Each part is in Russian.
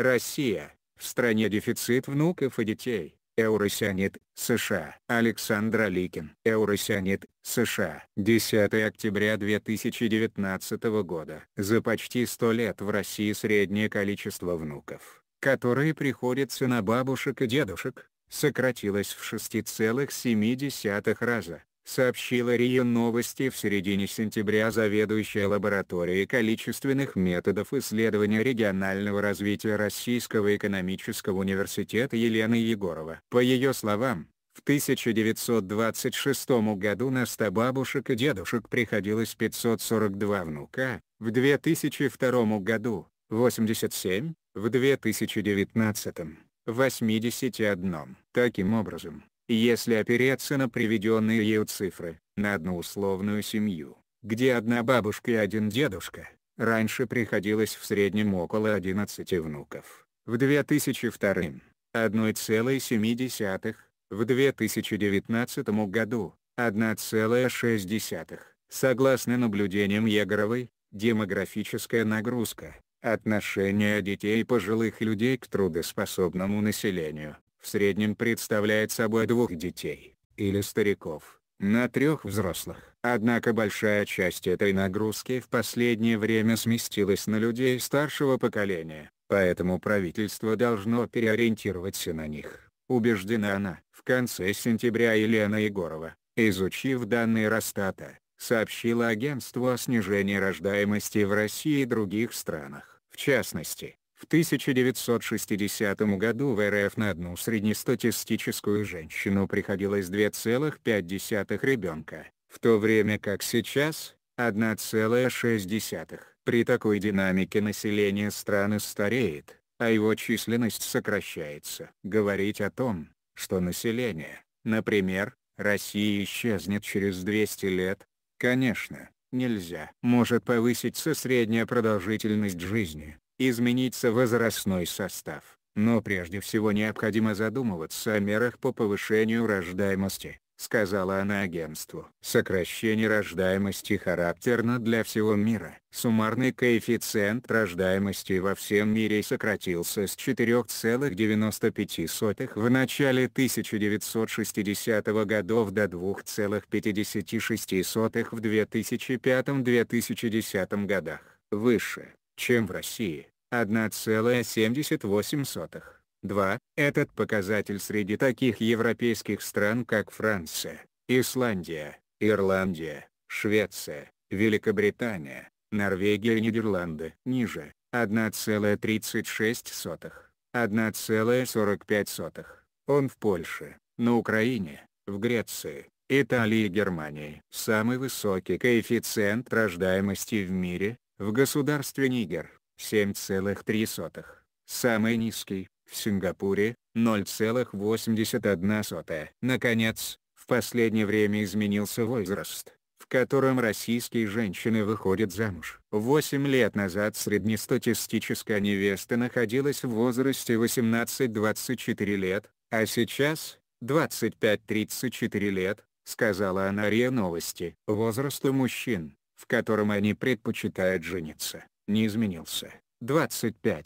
Россия, в стране дефицит внуков и детей. Eurosyanet, США. Александр Аликин. Eurosyanet, США. 10 октября 2019 года. За почти 100 лет в России среднее количество внуков, которые приходится на бабушек и дедушек, сократилось в 6,7 раза сообщила РИА Новости в середине сентября заведующая лабораторией количественных методов исследования регионального развития Российского экономического университета Елена Егорова. По ее словам, в 1926 году на 100 бабушек и дедушек приходилось 542 внука, в 2002 году – 87, в 2019 – 81. Таким образом, если опереться на приведенные ею цифры, на одну условную семью, где одна бабушка и один дедушка, раньше приходилось в среднем около 11 внуков, в 2002 – 1,7, в 2019 году – 1,6. Согласно наблюдениям Егоровой, демографическая нагрузка, отношение детей пожилых людей к трудоспособному населению, в среднем представляет собой двух детей, или стариков, на трех взрослых. Однако большая часть этой нагрузки в последнее время сместилась на людей старшего поколения, поэтому правительство должно переориентироваться на них, убеждена она. В конце сентября Елена Егорова, изучив данные Росстата, сообщила агентству о снижении рождаемости в России и других странах. В частности, в 1960 году в РФ на одну среднестатистическую женщину приходилось 2,5 ребенка, в то время как сейчас – 1,6. При такой динамике население страны стареет, а его численность сокращается. Говорить о том, что население, например, России исчезнет через 200 лет, конечно, нельзя. Может повыситься средняя продолжительность жизни, изменится возрастной состав, но прежде всего необходимо задумываться о мерах по повышению рождаемости, сказала она агентству. Сокращение рождаемости характерно для всего мира. Суммарный коэффициент рождаемости во всем мире сократился с 4,95 в начале 1960 -го годов до 2,56 в 2005-2010 годах. Выше чем в России, 1,78. 2. Этот показатель среди таких европейских стран как Франция, Исландия, Ирландия, Швеция, Великобритания, Норвегия и Нидерланды. Ниже 1,36, 1,45. Он в Польше, на Украине, в Греции, Италии и Германии. Самый высокий коэффициент рождаемости в мире в государстве Нигер 7,3, самый низкий в Сингапуре 0,81. Наконец, в последнее время изменился возраст, в котором российские женщины выходят замуж. 8 лет назад среднестатистическая невеста находилась в возрасте 18-24 лет, а сейчас 25-34 лет, сказала она РИА Новости. Возраст у мужчин в котором они предпочитают жениться, не изменился. 25-34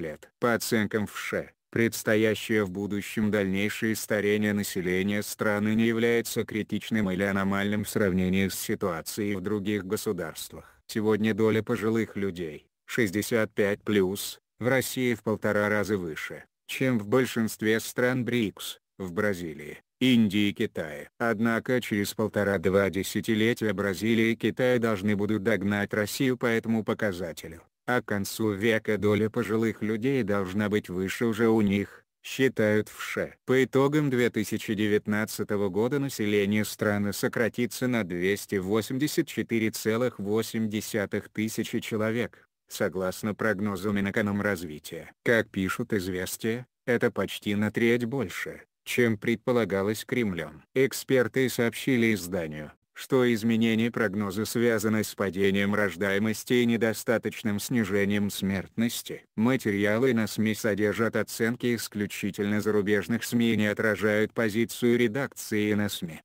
лет. По оценкам ВШЭ, предстоящее в будущем дальнейшее старение населения страны не является критичным или аномальным в сравнении с ситуацией в других государствах. Сегодня доля пожилых людей, 65+, в России в полтора раза выше, чем в большинстве стран БРИКС, в Бразилии, Индии и Китая. Однако через полтора-два десятилетия Бразилия и Китай должны будут догнать Россию по этому показателю, а к концу века доля пожилых людей должна быть выше уже у них, считают в ШЭ. По итогам 2019 года население страны сократится на 284,8 тысячи человек, согласно прогнозу Минэкономразвития. Как пишут «Известия», это почти на треть больше, чем предполагалось Кремлем. Эксперты сообщили изданию, что изменение прогноза связано с падением рождаемости и недостаточным снижением смертности. Материалы на СМИ содержат оценки исключительно зарубежных СМИ и не отражают позицию редакции на СМИ.